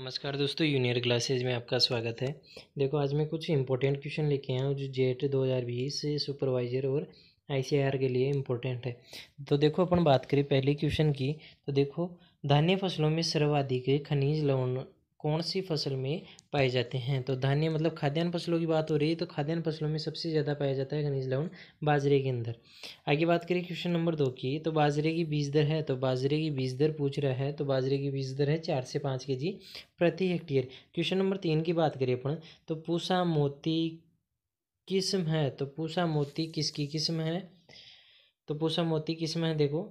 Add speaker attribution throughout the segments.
Speaker 1: नमस्कार दोस्तों यूनियर क्लासेज में आपका स्वागत है देखो आज मैं कुछ इंपॉर्टेंट क्वेश्चन लेके आया हूँ जो जेट 2020 सुपरवाइजर और आईसीआर के लिए इम्पोर्टेंट है तो देखो अपन बात करें पहले क्वेश्चन की तो देखो धान्य फसलों में सर्वाधिक खनिज लवण कौन सी फसल में पाए जाते हैं तो धान्य मतलब खाद्यान्न फसलों की बात हो रही है तो खाद्यान्न फसलों में सबसे ज़्यादा पाया जाता है खनिज लवण बाजरे के अंदर आगे बात करें क्वेश्चन नंबर दो की तो बाजरे की बीज दर है तो बाजरे की बीज दर पूछ रहा है तो बाजरे की बीज दर है चार से पाँच के जी प्रति हेक्टेयर क्वेश्चन नंबर तीन की बात करें अपन तो पूसा मोती किस्म है तो पूसा मोती किसकी किस्म है तो पूसा मोती किस्म है देखो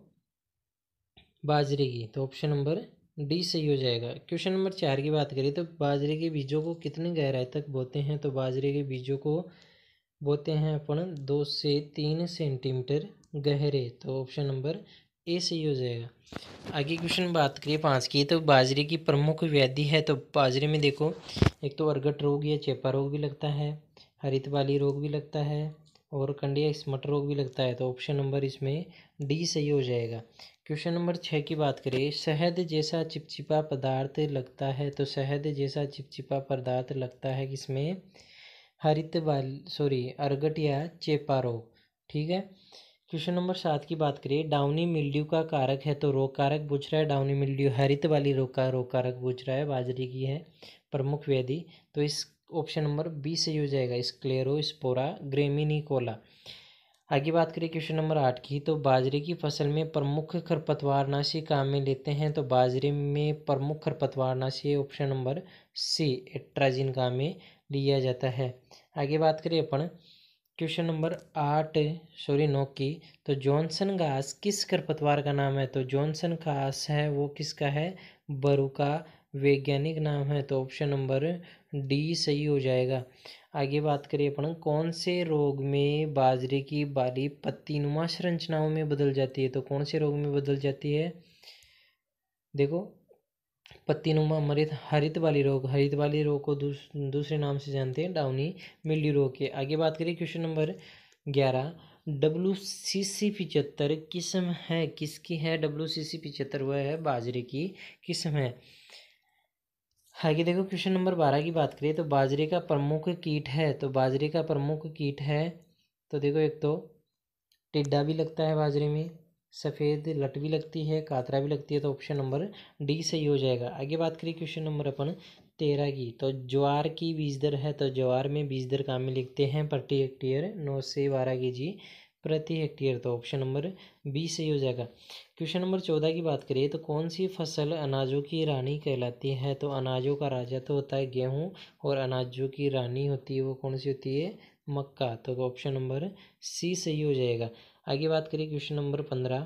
Speaker 1: बाजरे की तो ऑप्शन नंबर डी सही हो जाएगा क्वेश्चन नंबर चार की बात करें तो बाजरे के बीजों को कितनी गहराई तक बोते हैं तो बाजरे के बीजों को बोते हैं अपन दो से तीन सेंटीमीटर गहरे तो ऑप्शन नंबर ए सही हो जाएगा आगे क्वेश्चन बात करिए पाँच की तो बाजरे की प्रमुख व्याधि है तो बाजरे में देखो एक तो अर्गट रोग या चेपा रोग भी लगता है हरित वाली रोग भी लगता है और कंडिया मटर रोग भी लगता है तो ऑप्शन नंबर इसमें डी सही हो जाएगा क्वेश्चन नंबर छः की बात करें शहद जैसा चिपचिपा पदार्थ लगता है तो शहद जैसा चिपचिपा पदार्थ लगता है किसमें हरित बाल सॉरी अर्गट या चेपा रोग ठीक है क्वेश्चन नंबर सात की बात करिए डाउनी मिल्ड्यू का कारक है तो रोग कारक पूछ रहा है डाउनी मिल्ड्यू हरित वाली रोग का रोग कारक पूछ रहा है बाजरे की है प्रमुख व्याधि तो इस ऑप्शन नंबर बी से हो जाएगा स्क्लेरो स्पोरा ग्रेमिनिकोला आगे बात करें क्वेश्चन नंबर आठ की तो बाजरे की फसल में प्रमुख नाशी काम में लेते हैं तो बाजरे में प्रमुख नाशी ऑप्शन नंबर सी एट्राजिन काम में लिया जाता है आगे बात करें अपन क्वेश्चन नंबर आठ सॉरी नौ की तो जॉनसन घास किस खरपतवार का नाम है तो जॉनसन घास है वो किसका है बरू का वैज्ञानिक नाम है तो ऑप्शन नंबर डी सही हो जाएगा आगे बात करें अपन कौन से रोग में बाजरे की बाली पत्तीनुमा संरचनाओं में बदल जाती है तो कौन से रोग में बदल जाती है देखो पत्तीनुमा मरित हरित वाली रोग हरित वाली रोग को दूस, दूसरे नाम से जानते हैं डाउनी मिल्डी रोग के आगे बात करें क्वेश्चन नंबर ग्यारह डब्ल्यू सी सी पिचहत्तर किस्म है किसकी है डब्ल्यू सी सी पिचहत्तर वह है बाजरे की किस्म है आगे हाँ देखो क्वेश्चन नंबर बारह की बात करिए तो बाजरे का प्रमुख कीट है तो बाजरे का प्रमुख कीट है तो देखो एक तो टिड्डा भी लगता है बाजरे में सफ़ेद लट भी लगती है कातरा भी लगती है तो ऑप्शन नंबर डी सही हो जाएगा आगे बात करिए क्वेश्चन नंबर अपन तेरह की तो ज्वार की बीज दर है तो ज्वार में बीज दर काम में लिखते हैं प्रति हेक्टेयर नौ से बारह के जी प्रति हेक्टेयर तो ऑप्शन नंबर बी सही हो जाएगा क्वेश्चन नंबर चौदह की बात करिए तो कौन सी फसल अनाजों की रानी कहलाती है तो अनाजों का राजा तो होता है गेहूँ और अनाजों की रानी होती है वो कौन सी होती है मक्का तो ऑप्शन नंबर सी सही हो जाएगा आगे बात करिए क्वेश्चन नंबर पंद्रह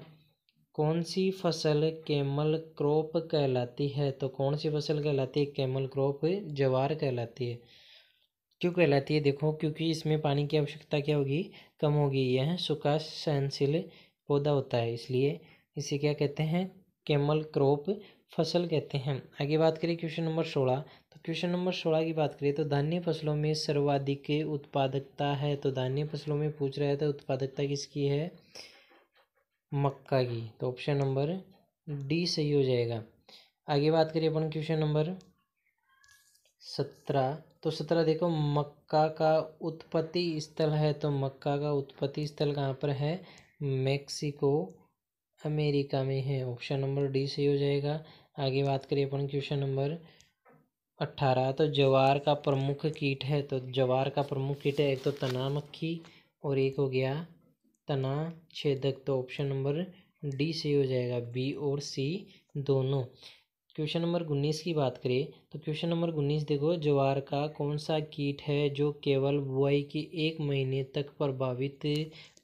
Speaker 1: कौन सी फसल कैमल क्रॉप कहलाती है तो कौन सी फसल कहलाती है कैमल क्रॉप ज्वार कहलाती है क्यों कहलाती है देखो क्योंकि इसमें पानी की आवश्यकता क्या होगी कम होगी यह सूखा सहनशील पौधा होता है इसलिए इसे क्या कहते हैं कैमल क्रॉप फसल कहते हैं आगे बात करें क्वेश्चन नंबर सोलह तो क्वेश्चन नंबर सोलह की बात करें तो धान्य फसलों में सर्वाधिक उत्पादकता है तो धान्य फसलों में पूछ रहा था तो उत्पादकता किसकी है मक्का की तो ऑप्शन नंबर डी सही हो जाएगा आगे बात करिए अपन क्वेश्चन नंबर सत्रह तो सत्रह देखो मक्का का उत्पत्ति स्थल है तो मक्का का उत्पत्ति स्थल कहाँ पर है मेक्सिको अमेरिका में है ऑप्शन नंबर डी सही हो जाएगा आगे बात करें अपन क्वेश्चन नंबर अट्ठारह तो जवार का प्रमुख कीट है तो जवार का प्रमुख कीट है एक तो तना मक्खी और एक हो गया तना छेदक तो ऑप्शन नंबर डी सही हो जाएगा बी और सी दोनों क्वेश्चन नंबर उन्नीस की बात करें तो क्वेश्चन नंबर उन्नीस देखो ज्वार का कौन सा कीट है जो केवल बुआई के एक महीने तक प्रभावित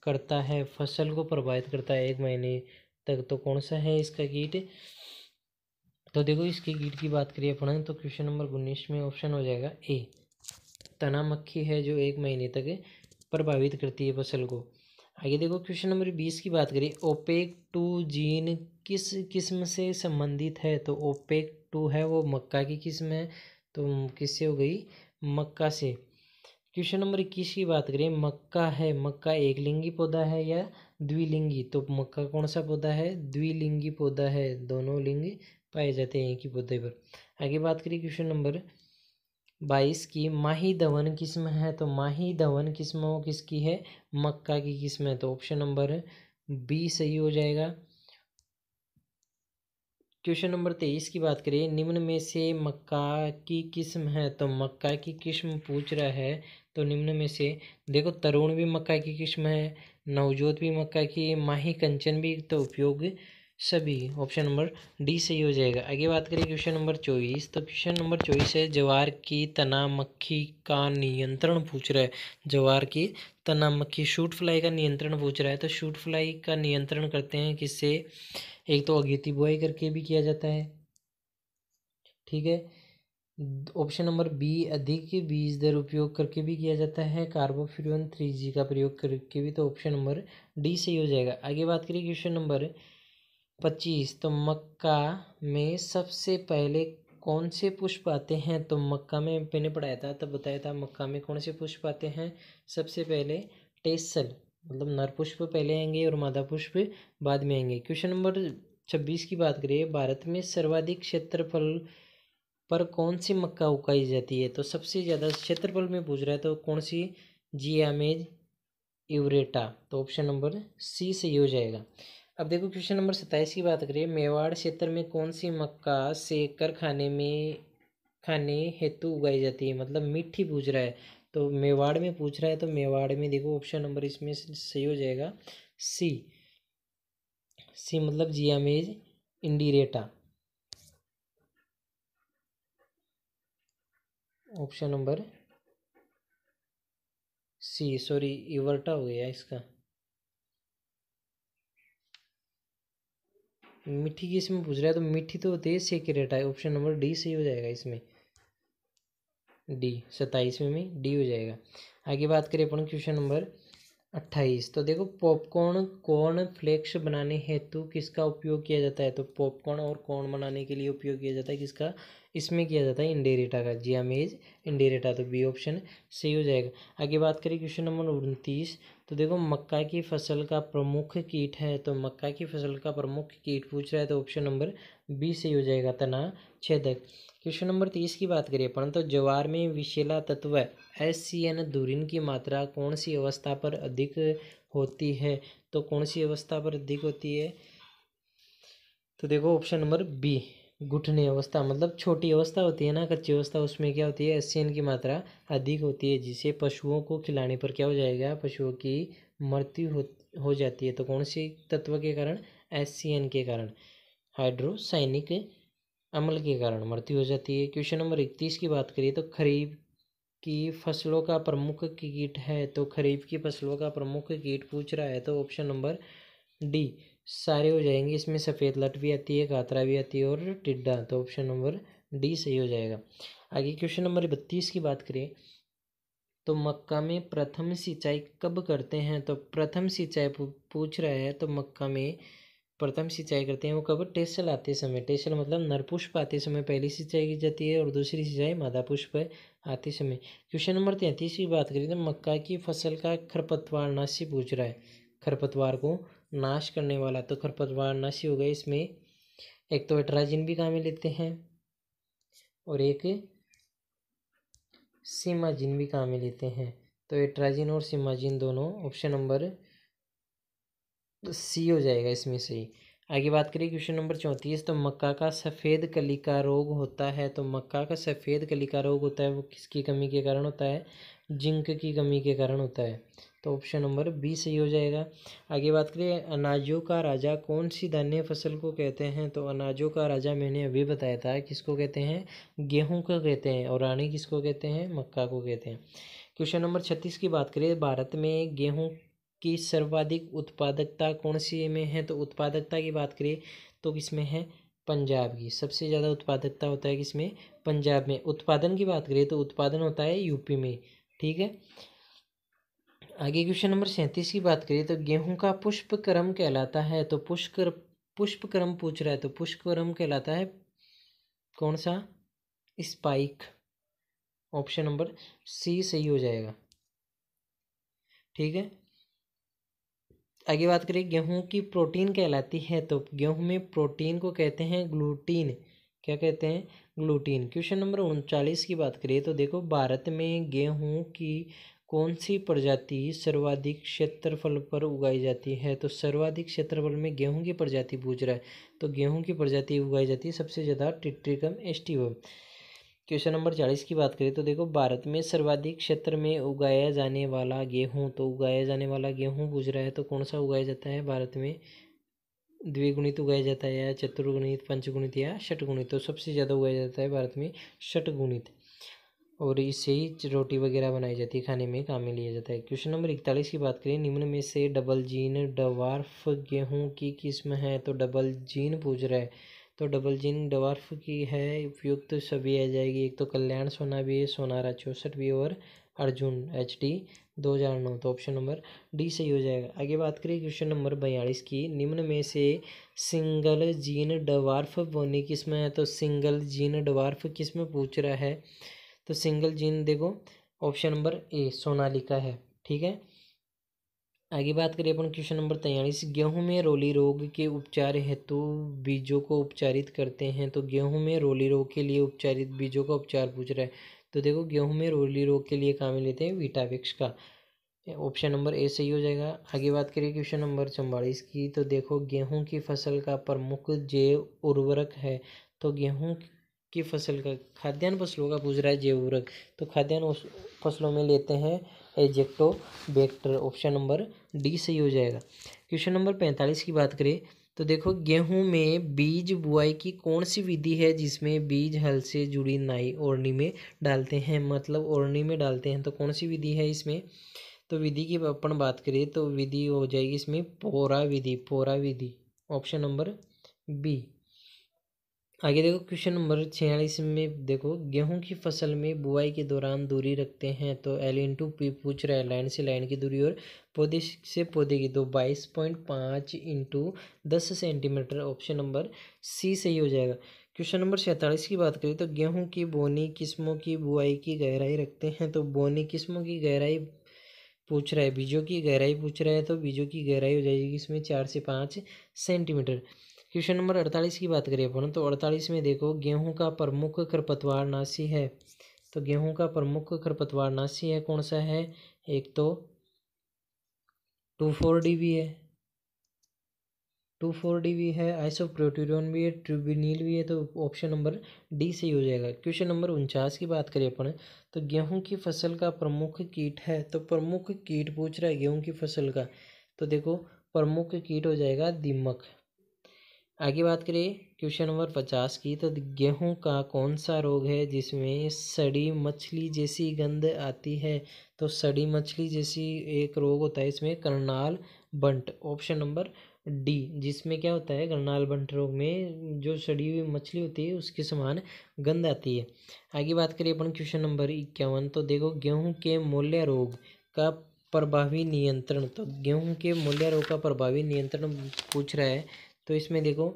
Speaker 1: करता है फसल को प्रभावित करता है एक महीने तक तो कौन सा है इसका कीट तो देखो इसके कीट की बात करिए अपन तो क्वेश्चन नंबर उन्नीस में ऑप्शन हो जाएगा ए तना मक्खी है जो एक महीने तक प्रभावित करती है फसल को आगे देखो क्वेश्चन नंबर बीस की बात करें ओपेक टू जीन किस किस्म से संबंधित है तो ओपेक टू है वो मक्का की किस्म है तो किससे हो गई मक्का से क्वेश्चन नंबर इक्कीस की बात करें मक्का है मक्का एक लिंगी पौधा है या द्विलिंगी तो मक्का कौन सा पौधा है द्विलिंगी पौधा है दोनों लिंग पाए जाते हैं एक ही पौधे पर आगे बात करें क्वेश्चन नंबर बाईस की माही धवन किस्म है तो माही धवन किस्म वो किसकी है मक्का की किस्म है तो ऑप्शन नंबर बी सही हो जाएगा क्वेश्चन नंबर तेईस की बात करें निम्न में से मक्का की किस्म है तो मक्का की किस्म पूछ रहा है तो निम्न में से देखो तरुण भी मक्का की किस्म है नवजोत भी मक्का की माही कंचन भी तो उपयोग सभी ऑप्शन नंबर डी सही हो जाएगा आगे बात करें क्वेश्चन नंबर चौबीस तो क्वेश्चन नंबर चौबीस है जवार की तना मक्खी का नियंत्रण पूछ रहा है जवार की तना मक्खी शूट फ्लाई का नियंत्रण पूछ रहा है तो शूट फ्लाई का नियंत्रण करते हैं किससे एक तो अगेती बुआई करके भी किया जाता है ठीक है ऑप्शन नंबर बी अधिक बीज दर उपयोग करके भी किया जाता है कार्बोफ्यूरन थ्री जी का प्रयोग करके भी तो ऑप्शन नंबर डी सही हो जाएगा आगे बात करिए क्वेश्चन नंबर पच्चीस तो मक्का में सबसे पहले कौन से पुष्प आते हैं तो मक्का में मैंने पढ़ाया था तब बताया था मक्का में कौन से पुष्प आते हैं सबसे पहले टेसल मतलब नरपुष्प पहले आएंगे और मादा पुष्प बाद में आएंगे क्वेश्चन नंबर छब्बीस की बात करिए भारत में सर्वाधिक क्षेत्रफल पर कौन सी मक्का उगाई जाती है तो सबसे ज़्यादा क्षेत्रफल में पूछ रहा है तो कौन सी जियामेज यूरेटा तो ऑप्शन नंबर सी सही हो जाएगा अब देखो क्वेश्चन नंबर सत्ताईस की बात करिए मेवाड़ क्षेत्र में कौन सी मक्का सेकर खाने में खाने हेतु उगाई जाती है मतलब मीठी पूछ रहा है तो मेवाड़ में पूछ रहा है तो मेवाड़ में देखो ऑप्शन नंबर इसमें सही हो जाएगा सी सी मतलब जियामेज इंडिरेटा ऑप्शन नंबर सी सॉरी इवर्टा हो गया इसका मिठी की इसमें पूछ रहा है तो मिठी तो होती है सेक्रेटा ऑप्शन नंबर डी सही हो जाएगा इसमें डी सत्ताईसवें में डी हो जाएगा आगे बात करें अपन क्वेश्चन नंबर अट्ठाईस तो देखो पॉपकॉर्न कॉर्न फ्लेक्स बनाने हेतु किसका उपयोग किया जाता है तो पॉपकॉर्न और कॉर्न बनाने के लिए उपयोग किया जाता है किसका इसमें किया जाता है इंडेरेटा का जिया मेज इंडेरेटा तो बी ऑप्शन सही हो जाएगा आगे बात करें क्वेश्चन नंबर उनतीस तो देखो मक्का की फसल का प्रमुख कीट है तो मक्का की फसल का प्रमुख कीट पूछ रहा है तो ऑप्शन नंबर बी सही हो जाएगा तना छेदक क्वेश्चन नंबर तीस की बात करिए परंतु तो ज्वार में विशेला तत्व एस सी एन दूरीन की मात्रा कौन सी अवस्था पर अधिक होती है तो कौन सी अवस्था पर अधिक होती है तो देखो ऑप्शन नंबर बी घुटने अवस्था मतलब छोटी अवस्था होती है ना कच्ची अवस्था उसमें क्या होती है एस सी एन की मात्रा अधिक होती है जिसे पशुओं को खिलाने पर क्या हो जाएगा पशुओं की मृत्यु हो हो जाती है तो कौन सी तत्व के कारण एस सी एन के कारण हाइड्रोसाइनिक अमल के कारण मृत्यु हो जाती है क्वेश्चन नंबर इकतीस की बात करिए तो खरीफ की फसलों का प्रमुख कीट है तो खरीफ की फसलों का प्रमुख कीट पूछ रहा है तो ऑप्शन नंबर डी सारे हो जाएंगे इसमें सफ़ेद लट भी आती है कातरा भी आती है और टिड्डा तो ऑप्शन नंबर डी सही हो जाएगा आगे क्वेश्चन नंबर बत्तीस की बात करें तो मक्का में प्रथम सिंचाई कब करते हैं तो प्रथम सिंचाई पूछ रहा है तो मक्का में प्रथम सिंचाई करते हैं वो कब टेसल आते समय टेसल मतलब नरपुष्प आते समय पहली सिंचाई की जाती है और दूसरी सिंचाई मादा पुष्प आते समय क्वेश्चन नंबर तैंतीस की बात करें तो मक्का की फसल का खरपतवार नाशी पूछ रहा है खरपतवार को नाश करने वाला तो खरपतवार नाशी हो गया इसमें एक तो एट्राजिन भी काम लेते हैं और एक सीमाजिन भी काम लेते हैं तो एट्राजिन और सीमाजिन दोनों ऑप्शन नंबर तो सी हो जाएगा इसमें से ही आगे बात करिए क्वेश्चन नंबर चौंतीस तो मक्का का सफ़ेद कली का रोग होता है तो मक्का का सफ़ेद कली का रोग होता है वो किसकी कमी के कारण होता है जिंक की कमी के कारण होता है तो ऑप्शन नंबर बी सही हो जाएगा आगे बात करिए अनाजों का राजा कौन सी धान्य फसल को कहते हैं तो अनाजों का राजा मैंने अभी बताया था किसको कहते हैं गेहूं को कहते हैं और रानी किसको कहते हैं मक्का को कहते हैं क्वेश्चन नंबर छत्तीस की बात करें भारत में गेहूं की सर्वाधिक उत्पादकता कौन सी में है तो उत्पादकता की बात करें तो किसमें है पंजाब की सबसे ज़्यादा उत्पादकता होता है किसमें पंजाब में उत्पादन की बात करें तो उत्पादन होता है यूपी में ठीक है आगे क्वेश्चन नंबर सैंतीस की बात करें तो गेहूं का पुष्प क्रम कहलाता है तो पुष्प पुष्प क्रम पूछ रहा है तो पुष्प क्रम कहलाता है कौन सा स्पाइक ऑप्शन नंबर सी सही हो जाएगा ठीक है आगे बात करें गेहूँ की प्रोटीन कहलाती है तो गेहूँ में प्रोटीन को कहते हैं ग्लूटीन क्या कहते हैं ग्लूटीन क्वेश्चन नंबर उनचालीस की बात करें तो देखो भारत में गेहूँ की कौन सी प्रजाति सर्वाधिक क्षेत्रफल पर उगाई जाती है तो सर्वाधिक क्षेत्रफल में गेहूं की प्रजाति पूछ रहा है तो गेहूं की प्रजाति उगाई जाती है सबसे ज़्यादा टिट्रिकम एस्टिवम क्वेश्चन नंबर चालीस की बात करें तो देखो भारत में सर्वाधिक क्षेत्र में उगाया जाने वाला गेहूं तो उगाया जाने वाला गेहूं पूछ रहा है तो कौन सा उगाया जाता है भारत में द्विगुणित उगाया जाता है या चतुर्गुणित पंचगुणित या षटगुणित तो सबसे ज़्यादा उगाया जाता है भारत में षटगुणित और इससे ही रोटी वगैरह बनाई जाती है खाने में काम में लिया जाता है क्वेश्चन नंबर इकतालीस की बात करें निम्न में से डबल जीन डवार्फ गेहूँ की किस्म है तो डबल जीन पूछ रहा है तो डबल जिन डवार्फ की है उपयुक्त तो सभी आ जाएगी एक तो कल्याण सोना भी है सोनारा चौंसठ भी और अर्जुन एच डी दो हज़ार नौ तो ऑप्शन नंबर डी सही हो जाएगा आगे बात करें क्वेश्चन नंबर बयालीस की निम्न में से सिंगल जीन डवार्फ बोनी किस में है तो सिंगल जीन डवार्फ किस में पूछ रहा है तो सिंगल जीन देखो ऑप्शन नंबर ए सोनालिका है ठीक है आगे बात करें अपन क्वेश्चन नंबर तैयलीस गेहूं में रोली रोग के उपचार हेतु बीजों को उपचारित करते हैं तो गेहूं में रोली रोग के लिए उपचारित बीजों का उपचार पूछ रहा है तो देखो गेहूं में रोली रोग के लिए काम लेते हैं विटाविक्स का ऑप्शन नंबर ए सही हो जाएगा आगे बात करिए क्वेश्चन नंबर चौवालीस की तो देखो गेहूँ की फसल का प्रमुख जैव उर्वरक है तो गेहूँ की फसल का खाद्यान्न फसलों का पूछ रहा है जैव उर्वरक तो खाद्यान्न फसलों में लेते हैं Azotobacter option number D सही हो जाएगा क्वेश्चन नंबर पैंतालीस की बात करें तो देखो गेहूं में बीज बुआई की कौन सी विधि है जिसमें बीज हल से जुड़ी नाई ओरनी में डालते हैं मतलब ओरनी में डालते हैं तो कौन सी विधि है इसमें तो विधि की अपन बात करें तो विधि हो जाएगी इसमें पोरा विधि पोरा विधि ऑप्शन नंबर बी आगे देखो क्वेश्चन नंबर छियालीस में देखो गेहूं की फसल में बुआई के दौरान दूरी रखते हैं तो एल इंटू पी पूछ रहा है लाइन से लाइन की दूरी और पौधे से पौधे की दो तो बाईस पॉइंट पाँच इंटू दस सेंटीमीटर ऑप्शन नंबर सी सही हो जाएगा क्वेश्चन नंबर सैंतालीस की बात करें तो गेहूँ की बोनी किस्मों की बुआई की गहराई रखते हैं तो बोनी किस्मों की गहराई पूछ रहा है बीजों की गहराई पूछ रहा है तो बीजों की गहराई हो जाएगी इसमें चार से पाँच सेंटीमीटर क्वेश्चन नंबर अड़तालीस की बात करें अपन तो अड़तालीस में देखो गेहूँ का प्रमुख खरपतवार नासी है तो गेहूँ का प्रमुख खरपतवार नासी है कौन सा है एक तो टू फोर डी भी है टू फोर डी भी है आइस ऑफ भी है ट्रिब्यूनिल भी है तो ऑप्शन नंबर डी से ही हो जाएगा क्वेश्चन नंबर उनचास की बात करें अपन तो गेहूं की फसल का प्रमुख कीट है तो प्रमुख कीट पूछ रहा है गेहूँ की फसल का तो देखो प्रमुख कीट हो जाएगा दीमक आगे बात करें क्वेश्चन नंबर पचास की तो गेहूं का कौन सा रोग है जिसमें सड़ी मछली जैसी गंध आती है तो सड़ी मछली जैसी एक रोग होता है इसमें Karnal bunt option number D जिसमें क्या होता है करनाल बंट रोग में जो सड़ी हुई मछली होती है उसके समान गंध आती है आगे बात करिए अपन क्वेश्चन नंबर इक्यावन तो देखो गेहूँ के मूल्य रोग का प्रभावी नियंत्रण तो गेहूं के मूल्य रोग का प्रभावी नियंत्रण पूछ रहा है तो इसमें देखो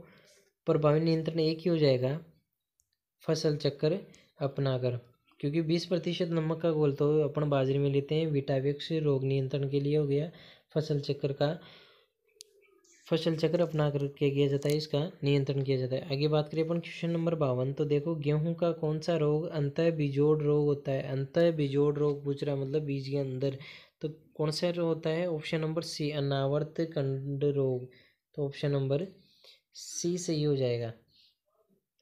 Speaker 1: प्रभावी नियंत्रण एक ही हो जाएगा फसल चक्कर अपनाकर क्योंकि बीस प्रतिशत नमक का घोल तो अपन बाजरे में लेते हैं विटावेक्स रोग नियंत्रण के लिए हो गया फसल चक्कर का फसल चक्र अपना करके किया जाता है इसका नियंत्रण किया जाता है आगे बात करें अपन क्वेश्चन नंबर बावन तो देखो गेहूं का कौन सा रोग अंत बिजोड़ रोग होता है अंत बिजोड़ रोग पूछ रहा है मतलब बीज के अंदर तो कौन सा रोग होता है ऑप्शन नंबर सी अनावर्त कंड रोग तो ऑप्शन नंबर सी सही हो जाएगा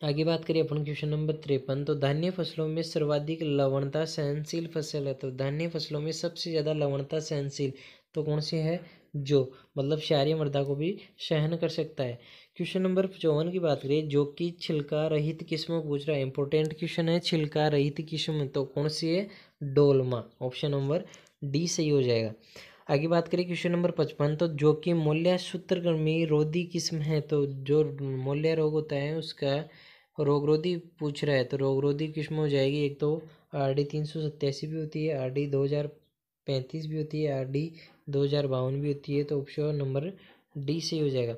Speaker 1: आगे बात करें अपन क्वेश्चन नंबर तिरपन तो धान्य फसलों में सर्वाधिक लवणता सहनशील फसल है तो धान्य फसलों में सबसे ज़्यादा लवणता सहनशील तो कौन सी है जो मतलब शहरी मृदा को भी सहन कर सकता है क्वेश्चन नंबर चौवन की बात करें जो कि छिलका रहित किस्म पूछ रहा है इंपॉर्टेंट क्वेश्चन है छिलका रहित किस्म तो कौन सी है डोलमा ऑप्शन नंबर डी सही हो जाएगा आगे बात करें क्वेश्चन नंबर पचपन तो जो कि मूल्य सूत्रकर्मी रोधी किस्म है तो जो मूल्य रोग होता है उसका रोगरोधी पूछ रहा है तो रोगरोधी किस्म हो जाएगी एक तो आर डी तीन सौ सत्तासी भी होती है आर डी दो हज़ार पैंतीस भी होती है आर डी दो हज़ार बावन भी होती है तो ऑप्शन नंबर डी से हो जाएगा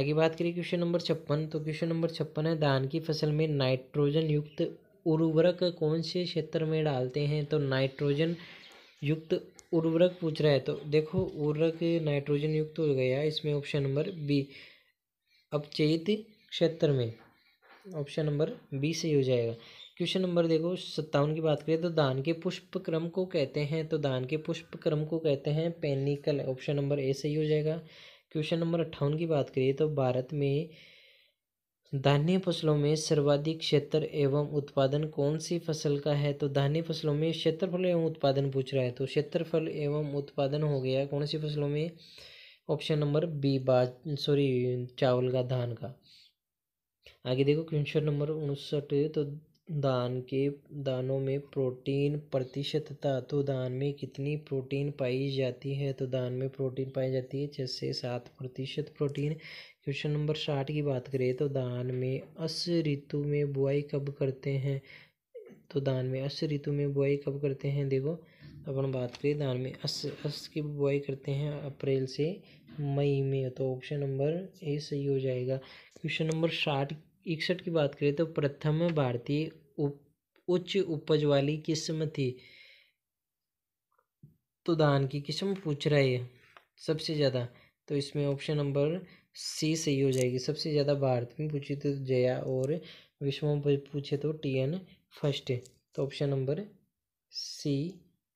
Speaker 1: आगे बात करिए क्वेश्चन नंबर छप्पन तो क्वेश्चन नंबर छप्पन है धान की फसल में नाइट्रोजन युक्त उर्वरक कौन से क्षेत्र में डालते हैं तो नाइट्रोजन युक्त उर्वरक पूछ रहा है तो देखो उर्वरक नाइट्रोजन युक्त हो गया इसमें ऑप्शन नंबर बी अपचयित क्षेत्र में ऑप्शन नंबर बी सही हो जाएगा क्वेश्चन नंबर देखो सत्तावन की बात करें तो दान के पुष्प क्रम को कहते हैं तो दान के पुष्प क्रम को कहते हैं पेनिकल ऑप्शन नंबर ए सही हो जाएगा क्वेश्चन नंबर अट्ठावन की बात करिए तो भारत में धान्य फसलों में सर्वाधिक क्षेत्र एवं उत्पादन कौन सी फसल का है तो धान्य फसलों में क्षेत्रफल एवं उत्पादन पूछ रहा है तो क्षेत्रफल एवं उत्पादन हो गया कौन सी फसलों में ऑप्शन नंबर बी बा सॉरी चावल का धान का आगे देखो क्वेश्चन नंबर उनसठ तो धान के दानों में प्रोटीन प्रतिशतता तो धान में कितनी प्रोटीन पाई जाती है तो धान में प्रोटीन पाई जाती है छः से सात प्रतिशत प्रोटीन क्वेश्चन नंबर साठ की बात करें तो धान में अस ऋतु में बुआई कब करते हैं तो धान में अस ऋतु में बुआई कब करते हैं देखो अपन बात करें धान में अस अस की बुआई करते हैं अप्रैल से मई में तो ऑप्शन नंबर ए सही हो जाएगा क्वेश्चन नंबर साठ इकसठ की बात करें तो प्रथम भारतीय उप उच्च उपज वाली किस्म थी तो धान की किस्म पूछ रहा है सबसे ज़्यादा तो इसमें ऑप्शन नंबर सी सही हो जाएगी सबसे ज़्यादा भारत में पूछे तो जया और विश्व में पूछे तो टी एन फर्स्ट तो ऑप्शन नंबर सी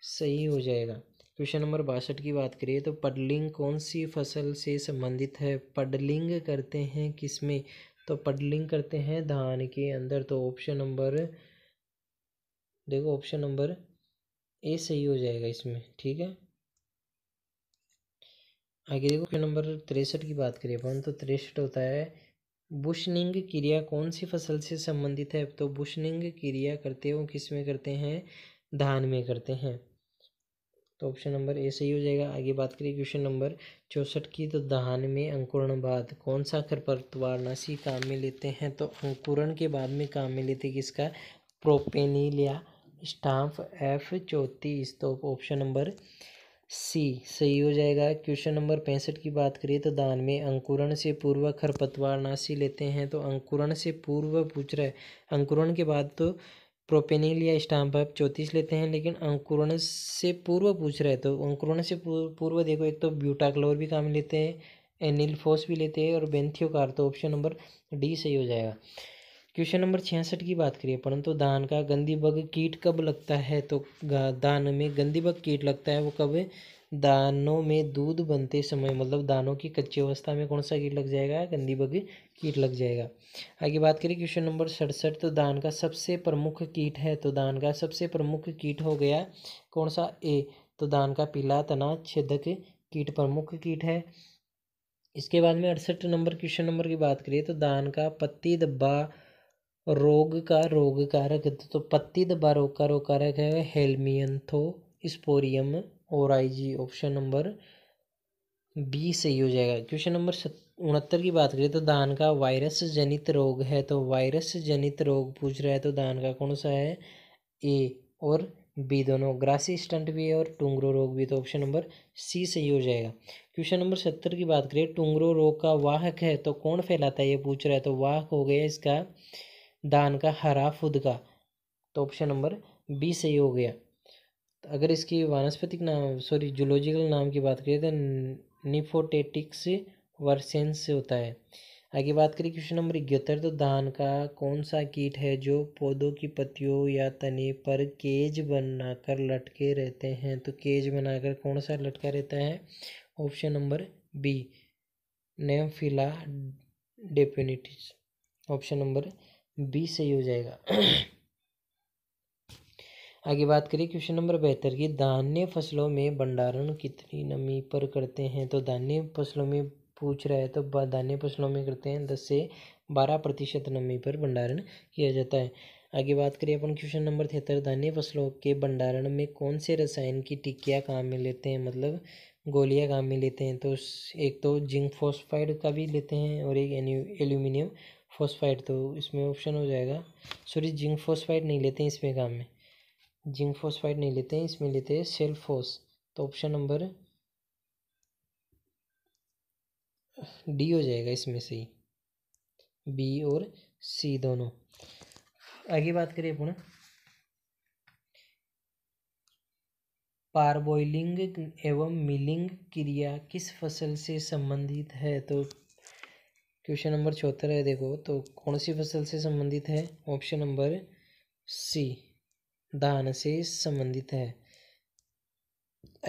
Speaker 1: सही हो जाएगा क्वेश्चन नंबर बासठ की बात करिए तो पडलिंग कौन सी फसल से संबंधित है पडलिंग करते हैं किसमें तो पडलिंग करते हैं धान के अंदर तो ऑप्शन नंबर देखो ऑप्शन नंबर ए सही हो जाएगा इसमें ठीक है आगे देखो क्वेश्चन नंबर तिरसठ की बात करें अपन तो तिरसठ होता है बुशनिंग क्रिया कौन सी फसल से संबंधित है तो बुशनिंग क्रिया करते हो किस में करते हैं धान में करते हैं तो ऑप्शन नंबर ए सही हो जाएगा आगे बात करिए क्वेश्चन नंबर चौंसठ की तो धान में अंकुरण बाद कौन सा नासी काम में लेते हैं तो अंकुरण के बाद में काम में लेते किसका प्रोपेनिलिया स्टाम्फ एफ चौंतीस तो ऑप्शन नंबर सी सही हो जाएगा क्वेश्चन नंबर पैंसठ की बात करिए तो दान में अंकुरण से पूर्व खरपतवार नाशी लेते हैं तो अंकुरण से पूर्व पूछ रहा है अंकुरण के बाद तो प्रोपेनिल या स्टाम्प आप चौंतीस लेते हैं लेकिन अंकुरण से पूर्व पूछ रहे तो अंकुरण से पूर्व देखो एक तो ब्यूटाक्लोर भी काम लेते हैं एनिलफोस भी लेते हैं और बेंथियोकार तो ऑप्शन नंबर डी सही हो जाएगा क्वेश्चन नंबर छियासठ की बात करिए परंतु धान का गंदी बग कीट कब लगता है तो धान में गंदी बग कीट लगता है वो कब दानों में दूध बनते समय मतलब दानों की कच्ची अवस्था में कौन सा कीट लग जाएगा गंदी कीट लग जाएगा आगे बात करें क्वेश्चन नंबर सड़सठ तो दान का सबसे प्रमुख कीट है तो दान का सबसे प्रमुख कीट हो गया कौन सा ए तो दान का पीला तना छेदक कीट प्रमुख कीट है इसके बाद में अड़सठ नंबर क्वेश्चन नंबर की बात करिए तो दान का पत्ती दब्बा रोग का रोग कारक तो, तो पत्ती दबा रोग का कारक है हेलमियंथो स्पोरियम और आई जी ऑप्शन नंबर बी सही हो जाएगा क्वेश्चन नंबर उनहत्तर की बात करें तो धान का वायरस जनित रोग है तो वायरस जनित रोग पूछ रहा है तो धान का कौन सा है ए और बी दोनों ग्रासी स्टंट भी है और टुंगरो रोग भी तो ऑप्शन नंबर सी सही हो जाएगा क्वेश्चन नंबर सत्तर की बात करें टुंगरो रोग का वाहक है तो कौन फैलाता है ये पूछ रहा है तो वाहक हो गया इसका दान का हरा फुद का तो ऑप्शन नंबर बी सही हो गया तो अगर इसकी वानस्पतिक नाम सॉरी जूलॉजिकल नाम की बात करें तो निफोटेटिक्स वर्सेंस से होता है आगे बात करें क्वेश्चन नंबर इकहत्तर तो धान का कौन सा कीट है जो पौधों की पत्तियों या तने पर केज बनाकर लटके रहते हैं तो केज बनाकर कौन सा लटका रहता है ऑप्शन नंबर बी नेमफिला डेफिनेटिस ऑप्शन नंबर बी सही हो जाएगा आगे बात करें क्वेश्चन नंबर बेहतर की धान्य फसलों में भंडारण कितनी नमी पर करते हैं तो धान्य फसलों में पूछ रहा है तो धान्य फसलों में करते हैं दस से बारह प्रतिशत नमी पर भंडारण किया जाता है आगे बात करिए अपन क्वेश्चन नंबर तिहत्तर धान्य फसलों के भंडारण में कौन से रसायन की टिक्किया काम में लेते हैं मतलब गोलियाँ काम में लेते हैं तो एक तो जिंक फोस्फाइड का भी लेते हैं और एक एल्यूमिनियम फोस्फाइड तो इसमें ऑप्शन हो जाएगा सॉरी जिंक फोस्फाइड नहीं लेते हैं इसमें काम में जिंक फोस्फाइड नहीं लेते हैं इसमें लेते हैं सेल्फोस तो ऑप्शन नंबर डी हो जाएगा इसमें से ही बी और सी दोनों आगे बात करें अपन पारबॉइलिंग एवं मिलिंग क्रिया किस फसल से संबंधित है तो क्वेश्चन नंबर चौहत्तर है देखो तो कौन सी फसल से संबंधित है ऑप्शन नंबर सी धान से संबंधित है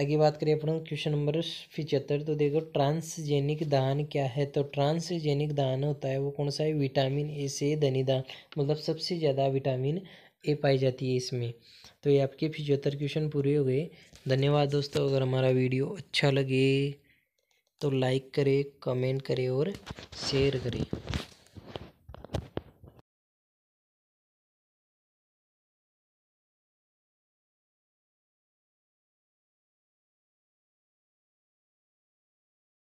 Speaker 1: आगे बात करें अपन क्वेश्चन नंबर पिचहत्तर तो देखो ट्रांसजेनिक दान क्या है तो ट्रांसजेनिक दान होता है वो कौन सा है विटामिन ए से धनी दान मतलब सबसे ज़्यादा विटामिन ए पाई जाती है इसमें तो ये आपके पिचहत्तर क्वेश्चन पूरे हो गए धन्यवाद दोस्तों अगर हमारा वीडियो अच्छा लगे तो लाइक करें कमेंट करें और शेयर करें